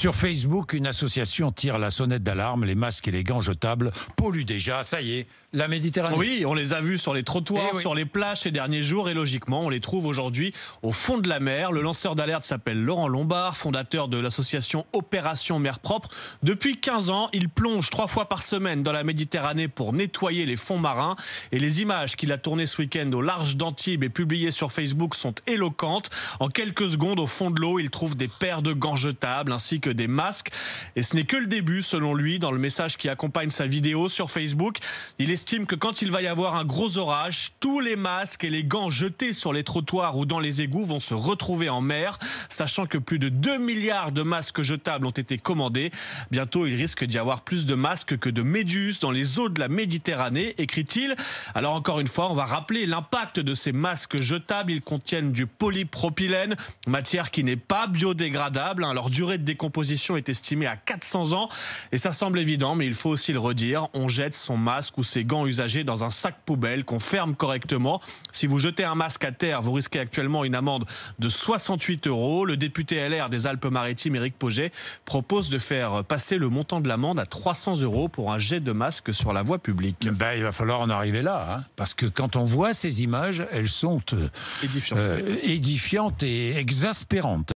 sur Facebook, une association tire la sonnette d'alarme. Les masques et les gants jetables polluent déjà. Ça y est, la Méditerranée. Oui, on les a vus sur les trottoirs, eh sur les plages ces derniers jours. Et logiquement, on les trouve aujourd'hui au fond de la mer. Le lanceur d'alerte s'appelle Laurent Lombard, fondateur de l'association Opération Mer Propre. Depuis 15 ans, il plonge trois fois par semaine dans la Méditerranée pour nettoyer les fonds marins. Et les images qu'il a tournées ce week-end au large d'Antibes et publiées sur Facebook sont éloquentes. En quelques secondes, au fond de l'eau, il trouve des paires de gants jetables ainsi que des masques. Et ce n'est que le début, selon lui, dans le message qui accompagne sa vidéo sur Facebook. Il estime que quand il va y avoir un gros orage, tous les masques et les gants jetés sur les trottoirs ou dans les égouts vont se retrouver en mer, sachant que plus de 2 milliards de masques jetables ont été commandés. Bientôt, il risque d'y avoir plus de masques que de méduses dans les eaux de la Méditerranée, écrit-il. Alors encore une fois, on va rappeler l'impact de ces masques jetables. Ils contiennent du polypropylène, matière qui n'est pas biodégradable. Hein. Leur durée de décomposition proposition est estimée à 400 ans. Et ça semble évident, mais il faut aussi le redire. On jette son masque ou ses gants usagés dans un sac poubelle qu'on ferme correctement. Si vous jetez un masque à terre, vous risquez actuellement une amende de 68 euros. Le député LR des Alpes-Maritimes, Éric Poget, propose de faire passer le montant de l'amende à 300 euros pour un jet de masque sur la voie publique. Ben, il va falloir en arriver là, hein. parce que quand on voit ces images, elles sont euh, euh, édifiantes et exaspérantes.